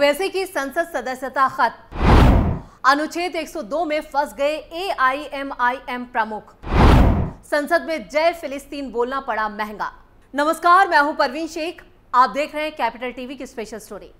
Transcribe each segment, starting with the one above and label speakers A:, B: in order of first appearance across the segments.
A: ओवैसी की संसद सदस्यता खत्म अनुच्छेद 102 में फंस गए एआईएमआईएम प्रमुख संसद में जय फिलिस्तीन बोलना पड़ा महंगा नमस्कार मैं हूं परवीन शेख आप देख रहे हैं कैपिटल टीवी की स्पेशल स्टोरी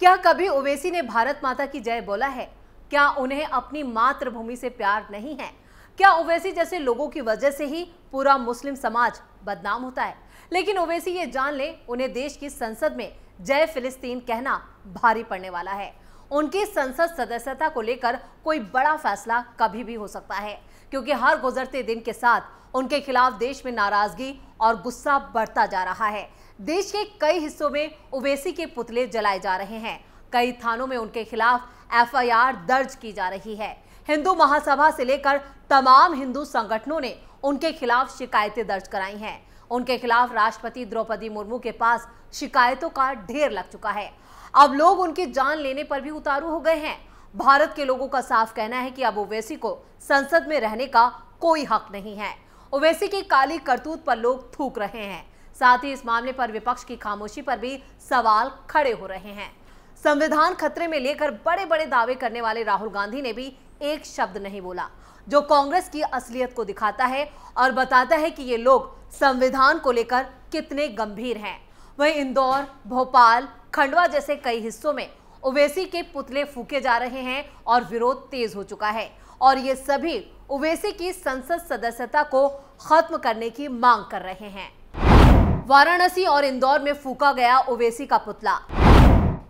A: क्या कभी ओवैसी ने भारत माता की जय बोला है क्या उन्हें अपनी मातृभूमि से प्यार नहीं है क्या ओवैसी जैसे लोगों की वजह से ही पूरा मुस्लिम समाज बदनाम होता है लेकिन ओवैसी ये जान ले उन्हें देश की संसद में जय फिलिस्तीन कहना भारी पड़ने वाला है उनकी संसद सदस्यता को लेकर कोई बड़ा फैसला कभी भी हो सकता है क्योंकि हर गुजरते दिन के साथ उनके खिलाफ देश में नाराजगी और गुस्सा बढ़ता जा रहा है देश के कई हिस्सों में उवैसी के पुतले जलाए जा रहे हैं कई थानों में उनके खिलाफ एफआईआर दर्ज की जा रही है हिंदू महासभा से लेकर तमाम हिंदू संगठनों ने उनके खिलाफ शिकायतें दर्ज कराई हैं उनके खिलाफ राष्ट्रपति द्रौपदी मुर्मू के पास शिकायतों का ढेर लग चुका है अब लोग उनकी जान लेने पर भी उतारू हो गए हैं भारत के लोगों का साफ कहना है कि अब ओवैसी को संसद में रहने का कोई हक नहीं है ओवैसी की काली करतूत पर लोग थूक रहे हैं साथ ही इस मामले पर विपक्ष की खामोशी पर भी सवाल खड़े हो रहे हैं संविधान खतरे में लेकर बड़े बड़े दावे करने वाले राहुल गांधी ने भी एक शब्द नहीं बोला जो कांग्रेस की असलियत को दिखाता है और बताता है कि ये लोग संविधान को लेकर कितने गंभीर हैं वहीं इंदौर भोपाल खंडवा जैसे कई हिस्सों में ओवैसी के पुतले फूके जा रहे हैं और विरोध तेज हो चुका है और ये सभी ओवैसी की संसद सदस्यता को खत्म करने की मांग कर रहे हैं वाराणसी और इंदौर में फूका गया ओवैसी का पुतला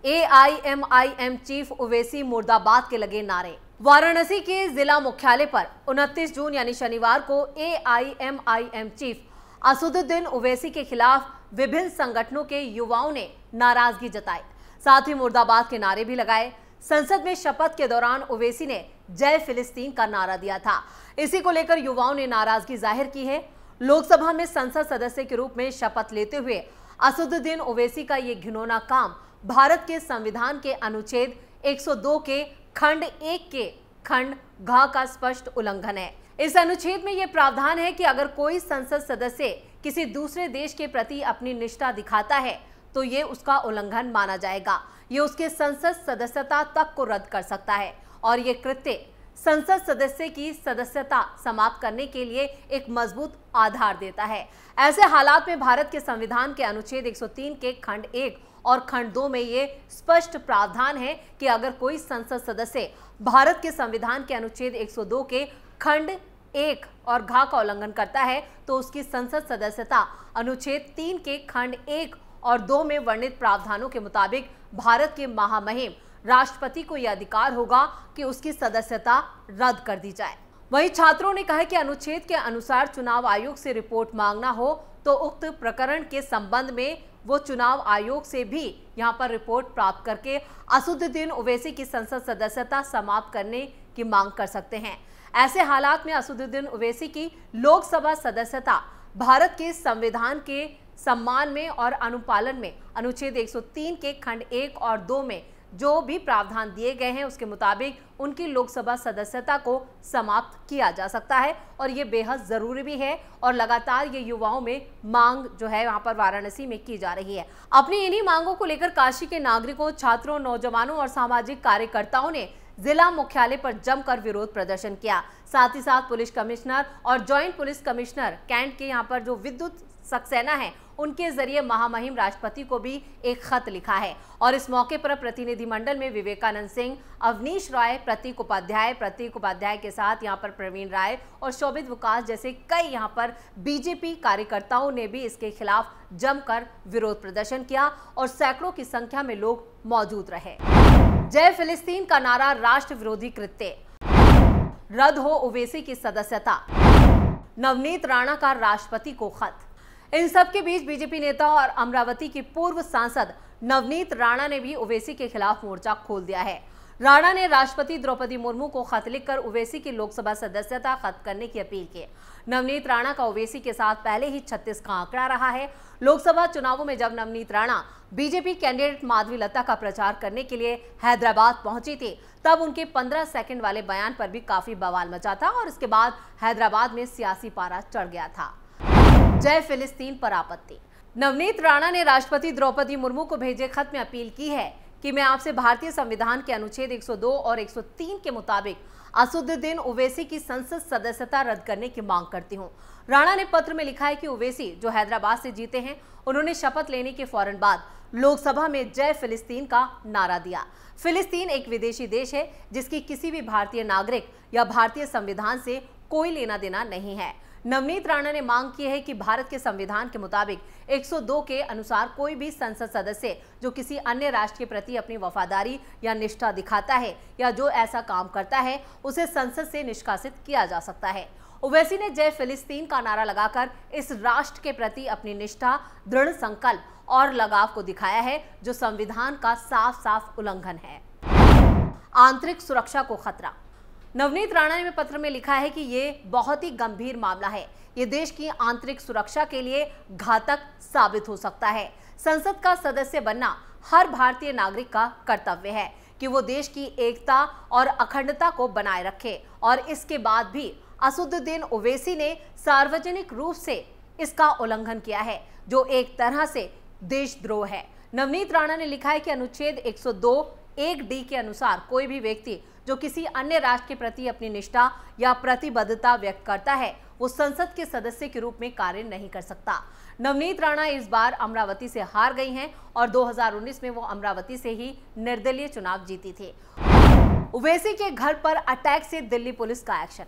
A: एआईएमआईएम चीफ उवैसी मुर्दाबाद के लगे नारे वाराणसी के जिला मुख्यालय पर 29 जून यानी शनिवार को एआईएमआईएम चीफ असदुद्दीन उवैसी के खिलाफ विभिन्न संगठनों के युवाओं ने नाराजगी जताई साथ ही मुर्दाबाद के नारे भी लगाए संसद में शपथ के दौरान ओवैसी ने जय फिलिस्तीन का नारा दिया था इसी को लेकर युवाओं ने नाराजगी जाहिर की है लोकसभा में संसद सदस्य के रूप में शपथ लेते हुए असदुद्दीन ओवैसी का ये घिनौना काम भारत के संविधान के अनुच्छेद 102 के खंड एक के खंड घा का स्पष्ट उल्लंघन है इस अनुच्छेद में यह प्रावधान है कि अगर कोई संसद सदस्य किसी दूसरे देश के प्रति अपनी निष्ठा दिखाता है तो ये उसका उल्लंघन माना जाएगा ये उसके संसद सदस्यता तक को रद्द कर सकता है और ये कृत्य संसद सदस्य की सदस्यता समाप्त करने के लिए एक मजबूत आधार देता है ऐसे हालात में भारत के संविधान के अनुच्छेद 103 के खंड एक और खंड दो में ये स्पष्ट प्रावधान है कि अगर कोई संसद सदस्य भारत के संविधान के अनुच्छेद 102 के खंड एक और घा का उल्लंघन करता है तो उसकी संसद सदस्यता अनुच्छेद तीन के खंड एक और दो में वर्णित प्रावधानों के मुताबिक भारत के महामहिम राष्ट्रपति को यह अधिकार होगा कि उसकी सदस्यता रद्द कर दी जाए वहीं छात्रों ने कहा कि अनुच्छेद के अनुसार चुनाव आयोग से रिपोर्ट मांगना हो तो उक्त प्रकरण के संबंध में वो चुनाव आयोग से भी यहाँ पर रिपोर्ट प्राप्त करके असदुद्दीन ओवैसी की संसद सदस्यता समाप्त करने की मांग कर सकते हैं ऐसे हालात में असदुद्दीन ओवैसी की लोकसभा सदस्यता भारत के संविधान के सम्मान में और अनुपालन में अनुच्छेद 103 के खंड एक और दो में जो भी प्रावधान दिए गए हैं उसके मुताबिक उनकी लोकसभा सदस्यता को समाप्त किया जा सकता है और ये बेहद ज़रूरी भी है और लगातार ये युवाओं में मांग जो है वहाँ पर वाराणसी में की जा रही है अपनी इन्हीं मांगों को लेकर काशी के नागरिकों छात्रों नौजवानों और सामाजिक कार्यकर्ताओं ने जिला मुख्यालय पर जमकर विरोध प्रदर्शन किया साथ ही साथ पुलिस कमिश्नर और ज्वाइंट पुलिस कमिश्नर कैंट के यहाँ पर जो विद्युत सक्सेना हैं उनके जरिए महामहिम राष्ट्रपति को भी एक खत लिखा है और इस मौके पर प्रतिनिधिमंडल में विवेकानंद सिंह अवनीश राय प्रतीक उपाध्याय प्रतीक उपाध्याय के साथ यहाँ पर प्रवीण राय और शोभित विकास जैसे कई यहाँ पर बीजेपी कार्यकर्ताओं ने भी इसके खिलाफ जमकर विरोध प्रदर्शन किया और सैकड़ों की संख्या में लोग मौजूद रहे जय फिलिस्तीन का नारा राष्ट्र विरोधी कृत्य रद्द हो ओवैसी की सदस्यता नवनीत राणा का राष्ट्रपति को खत इन सब के बीच बीजेपी नेता और अमरावती के पूर्व सांसद नवनीत राणा ने भी ओवैसी के खिलाफ मोर्चा खोल दिया है राणा ने राष्ट्रपति द्रौपदी मुर्मू को खत लिखकर ओवैसी की लोकसभा सदस्यता खत्म करने की अपील की नवनीत राणा का ओवैसी के साथ पहले ही छत्तीस का आंकड़ा रहा है लोकसभा चुनावों में जब नवनीत राणा बीजेपी कैंडिडेट माधवी लता का प्रचार करने के लिए हैदराबाद पहुंची थी तब उनके 15 सेकंड वाले बयान पर भी काफी बवाल मचा था और इसके बाद हैदराबाद में सियासी पारा चढ़ गया था जय फिलिस्तीन पर आपत्ति नवनीत राणा ने राष्ट्रपति द्रौपदी मुर्मू को भेजे खत में अपील की है कि मैं आपसे भारतीय संविधान के अनुच्छेद 102 और 103 के मुताबिक असुद्दीन उवैसी की संसद सदस्यता रद्द करने की मांग करती हूं। राणा ने पत्र में लिखा है कि उवैसी जो हैदराबाद से जीते हैं उन्होंने शपथ लेने के फौरन बाद लोकसभा में जय फिलिस्तीन का नारा दिया फिलिस्तीन एक विदेशी देश है जिसकी किसी भी भारतीय नागरिक या भारतीय संविधान से कोई लेना देना नहीं है नवनीत राणा ने मांग की है कि भारत के संविधान के मुताबिक 102 के अनुसार कोई भी संसद सदस्य जो किसी अन्य राष्ट्र के प्रति अपनी वफादारी या निष्ठा दिखाता है या जो ऐसा काम करता है उसे संसद से निष्कासित किया जा सकता है ओवैसी ने जय फिलिस्तीन का नारा लगाकर इस राष्ट्र के प्रति अपनी निष्ठा दृढ़ संकल्प और लगाव को दिखाया है जो संविधान का साफ साफ उल्लंघन है आंतरिक सुरक्षा को खतरा नवनीत राणा ने पत्र में लिखा है कि ये बहुत ही गंभीर मामला है ये देश की आंतरिक सुरक्षा के लिए घातक साबित हो सकता है संसद का सदस्य बनना हर भारतीय नागरिक का कर्तव्य है कि वो देश की एकता और अखंडता को बनाए रखे और इसके बाद भी असुद्दीन ओवैसी ने सार्वजनिक रूप से इसका उल्लंघन किया है जो एक तरह से देशद्रोह है नवनीत राणा ने लिखा है कि अनुच्छेद 102 एक डी के अनुसार कोई भी व्यक्ति जो किसी अन्य राष्ट्र के प्रति अपनी निष्ठा या प्रतिबद्धता व्यक्त करता है वो संसद के सदस्य के रूप में कार्य नहीं कर सकता नवनीत राणा इस बार अमरावती से हार गई हैं और 2019 में वो अमरावती से ही निर्दलीय चुनाव जीती थी उवैसी के घर पर अटैक से दिल्ली पुलिस का एक्शन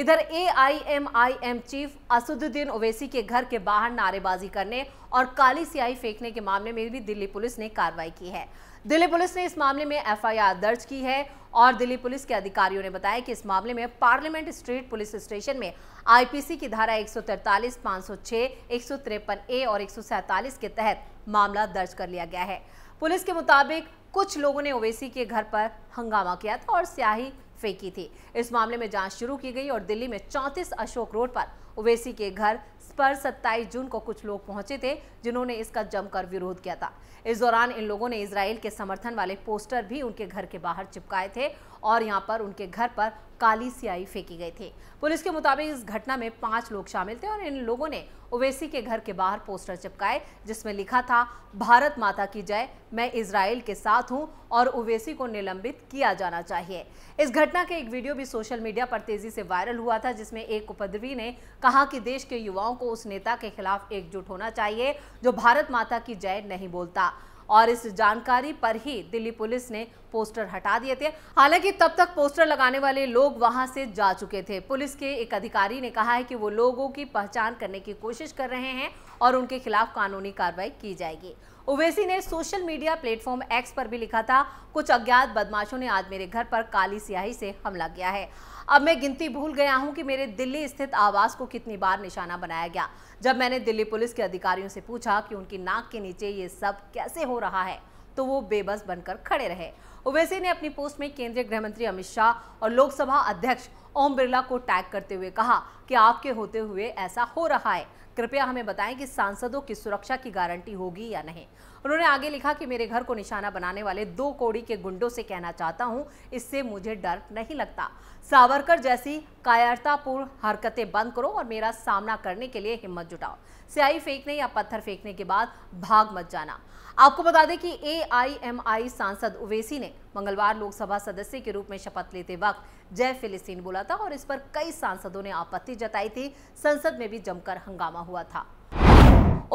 A: इधर एआईएमआईएम चीफ असदुद्दीन ओवैसी के घर के बाहर नारेबाजी करने और काली स्याही फेंकने के मामले में भी दिल्ली पुलिस ने कार्रवाई की है दिल्ली पुलिस ने इस मामले में एफआईआर दर्ज की है और दिल्ली पुलिस के अधिकारियों ने बताया कि इस मामले में पार्लियामेंट स्ट्रीट पुलिस स्टेशन में आईपीसी की धारा 143, 506, 153 ए और 147 के तहत मामला दर्ज कर लिया गया है पुलिस के मुताबिक कुछ लोगों ने ओवैसी के घर पर हंगामा किया था और स्याही फेंकी थी इस मामले में जांच शुरू की गई और दिल्ली में चौंतीस अशोक रोड पर ओवैसी के घर पर 27 जून को कुछ लोग पहुंचे थे जिन्होंने इसका जमकर विरोध किया था इस दौरान इन लोगों ने इसराइल के समर्थन वाले पोस्टर भी उनके घर के बाहर चिपकाए थे और यहां पर उनके घर पर काली सियाई फेंकी गई थी पुलिस के मुताबिक इस घटना में पांच लोग शामिल थे और इन लोगों ने ओवैसी के घर के बाहर पोस्टर चिपकाए जिसमें लिखा था भारत माता की जय मैं इसराइल के साथ हूं और ओवैसी को निलंबित किया जाना चाहिए इस घटना के एक वीडियो भी सोशल मीडिया पर तेजी से वायरल हुआ था जिसमें एक उपद्रवी ने कहा कि देश के युवाओं को उस नेता के खिलाफ एकजुट होना चाहिए जो भारत माता की जय नहीं बोलता और इस जानकारी पर ही दिल्ली पुलिस ने पोस्टर हटा दिए थे हालांकि तब तक पोस्टर लगाने वाले लोग वहां से जा चुके थे पुलिस के एक अधिकारी ने कहा है कि वो लोगों की पहचान करने की कोशिश कर रहे हैं और उनके खिलाफ कानूनी कार्रवाई की जाएगी ओवैसी ने सोशल मीडिया प्लेटफॉर्म एक्स पर भी लिखा था कुछ अज्ञात बदमाशों ने आज मेरे घर पर काली स्याही से हमला किया है अब मैं गिनती भूल गया हूं कि मेरे दिल्ली स्थित आवास को कितनी बार निशाना बनाया गया जब मैंने दिल्ली पुलिस के अधिकारियों से पूछा कि उनकी नाक के नीचे ये सब कैसे हो रहा है तो वो बेबस बनकर खड़े रहे ओवैसी ने अपनी पोस्ट में केंद्रीय गृह मंत्री अमित शाह और लोकसभा अध्यक्ष ओम बिरला को टैग करते हुए कहा कि आपके होते हुए ऐसा हो रहा है कृपया हमें बताएं कि सांसदों की सुरक्षा की गारंटी होगी या नहीं उन्होंने आगे लिखा कि मेरे घर को निशाना बनाने वाले दो कोड़ी के गुंडों से कहना चाहता हूं इससे मुझे डर नहीं लगता सावरकर जैसी कायरतापूर्ण हरकतें बंद करो और मेरा सामना करने के लिए हिम्मत जुटाओ स्याही फेंकने या पत्थर फेंकने के बाद भाग मत जाना आपको बता दें कि ए सांसद उवैसी ने मंगलवार लोकसभा सदस्य के रूप में शपथ लेते वक्त जय फिलिस्तीन बोला था और इस पर कई सांसदों ने आपत्ति जताई थी संसद में भी जमकर हंगामा हुआ था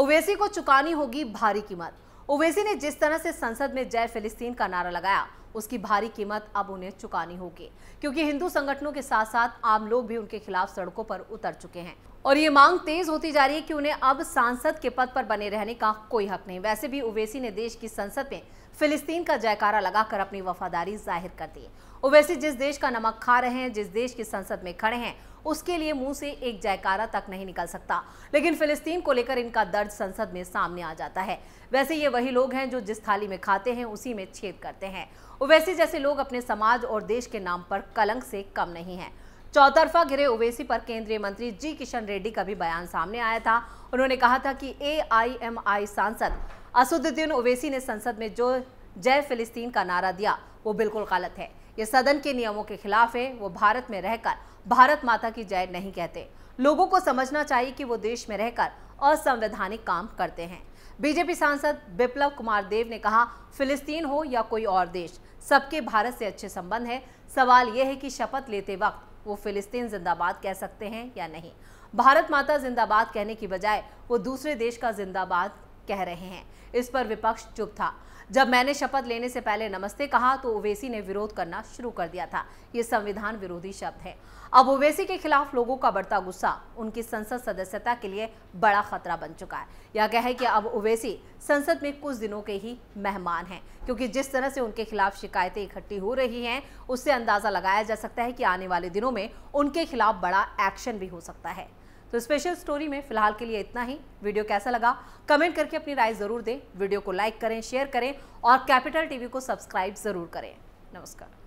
A: ओवेसी को चुकानी होगी भारी कीमत ओवैसी ने जिस तरह से संसद में जय फिलिस्तीन का नारा लगाया उसकी भारी कीमत अब उन्हें चुकानी होगी क्योंकि हिंदू संगठनों के साथ साथ आम लोग भी उनके खिलाफ सड़कों पर उतर चुके हैं और ये मांग तेज होती जा रही है कि उन्हें अब सांसद के पद पर बने रहने का कोई हक नहीं वैसे भी ओवैसी ने देश की संसद में फिलिस्तीन का जयकारा लगाकर अपनी वफादारी जाहिर कर दी ओवैसी जिस देश का नमक खा रहे हैं जिस देश की संसद में खड़े हैं उसके लिए मुंह से एक जयकारा तक नहीं निकल सकता लेकिन फिलिस्तीन को लेकर इनका दर्द संसद में सामने आ जाता है वैसे ये वही लोग हैं जो जिस थाली में खाते हैं उसी में छेद करते हैं ओवैसी जैसे लोग अपने समाज और देश के नाम पर कलंक से कम नहीं है चौतरफा घिरे ओवैसी पर केंद्रीय मंत्री जी किशन रेड्डी का भी बयान सामने आया था उन्होंने कहा था कि एआईएमआई सांसद असुद्दीन ओवैसी ने संसद में जो जय फिलिस्तीन का नारा दिया वो बिल्कुल गलत है ये सदन के नियमों के खिलाफ है वो भारत में रहकर भारत माता की जय नहीं कहते लोगों को समझना चाहिए कि वो देश में रहकर असंवैधानिक काम करते हैं बीजेपी सांसद बिप्लव कुमार देव ने कहा फिलिस्तीन हो या कोई और देश सबके भारत से अच्छे संबंध है सवाल यह है कि शपथ लेते वक्त वो फिलिस्तीन जिंदाबाद कह सकते हैं या नहीं भारत माता जिंदाबाद कहने की बजाय वो दूसरे देश का जिंदाबाद कह रहे हैं इस पर विपक्ष चुप था जब मैंने शपथ लेने से पहले नमस्ते कहा तो ओवैसी ने विरोध करना शुरू कर दिया था ये संविधान विरोधी शब्द है अब ओवैसी के खिलाफ लोगों का बढ़ता गुस्सा उनकी संसद सदस्यता के लिए बड़ा खतरा बन चुका है यह कहे कि अब ओवैसी संसद में कुछ दिनों के ही मेहमान हैं क्योंकि जिस तरह से उनके खिलाफ शिकायतें इकट्ठी हो रही हैं उससे अंदाजा लगाया जा सकता है कि आने वाले दिनों में उनके खिलाफ बड़ा एक्शन भी हो सकता है तो स्पेशल स्टोरी में फिलहाल के लिए इतना ही वीडियो कैसा लगा कमेंट करके अपनी राय ज़रूर दें वीडियो को लाइक करें शेयर करें और कैपिटल टीवी को सब्सक्राइब ज़रूर करें नमस्कार